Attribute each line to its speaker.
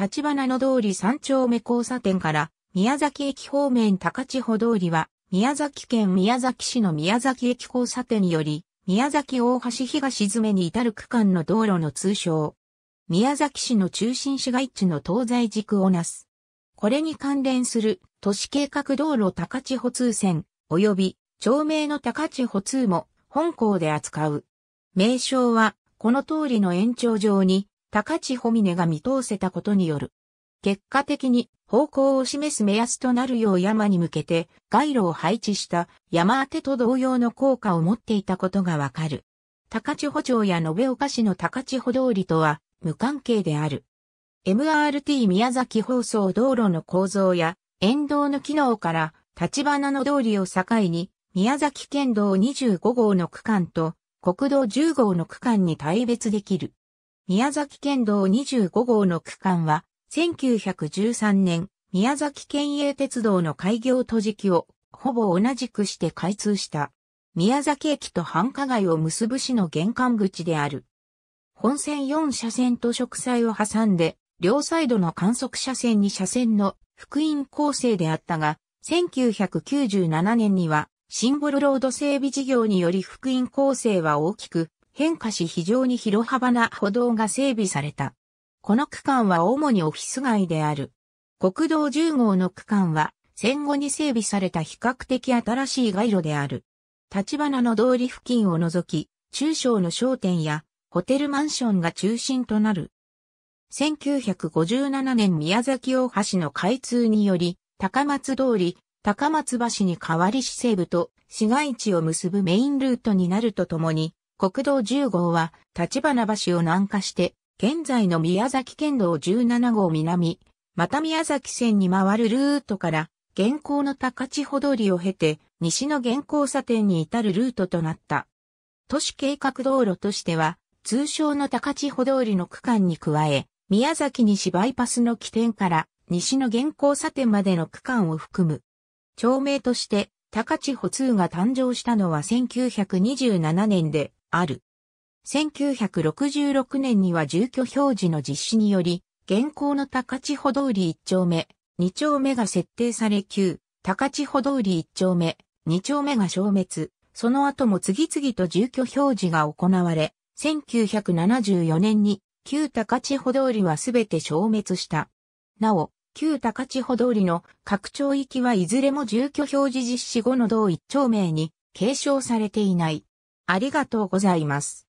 Speaker 1: 立花の通り三丁目交差点から、宮崎駅方面高千穂通りは、宮崎県宮崎市の宮崎駅交差点より、宮崎大橋東詰めに至る区間の道路の通称。宮崎市の中心市街地の東西軸をなす。これに関連する都市計画道路高千穂通線、及び町名の高千穂通も本校で扱う。名称はこの通りの延長上に高地穂峰が見通せたことによる。結果的に方向を示す目安となるよう山に向けて街路を配置した山当てと同様の効果を持っていたことがわかる。高千穂町や延岡市の高千穂通りとは無関係である。MRT 宮崎放送道路の構造や沿道の機能から立花の通りを境に宮崎県道25号の区間と国道10号の区間に大別できる。宮崎県道25号の区間は、1913年、宮崎県営鉄道の開業途時期を、ほぼ同じくして開通した。宮崎駅と繁華街を結ぶ市の玄関口である。本線4車線と植栽を挟んで、両サイドの観測車線2車線の福音構成であったが、1997年にはシンボルロード整備事業により福音構成は大きく変化し非常に広幅な歩道が整備された。この区間は主にオフィス街である。国道10号の区間は戦後に整備された比較的新しい街路である。立花の通り付近を除き、中小の商店やホテルマンションが中心となる。1957年宮崎大橋の開通により、高松通り、高松橋に代わり市西部と市街地を結ぶメインルートになるとともに、国道10号は、立花橋を南下して、現在の宮崎県道17号南、また宮崎線に回るルートから、現行の高千穂通りを経て、西の現行差点に至るルートとなった。都市計画道路としては、通称の高千穂通りの区間に加え、宮崎西バイパスの起点から西の現行差点までの区間を含む。町名として高千穂通が誕生したのは1927年で、ある。1966年には住居表示の実施により、現行の高千穂通り1丁目、2丁目が設定され旧、高千穂通り1丁目、2丁目が消滅、その後も次々と住居表示が行われ、1974年に旧高千穂通りはすべて消滅した。なお、旧高千穂通りの拡張域はいずれも住居表示実施後の同一丁目に継承されていない。ありがとうございます。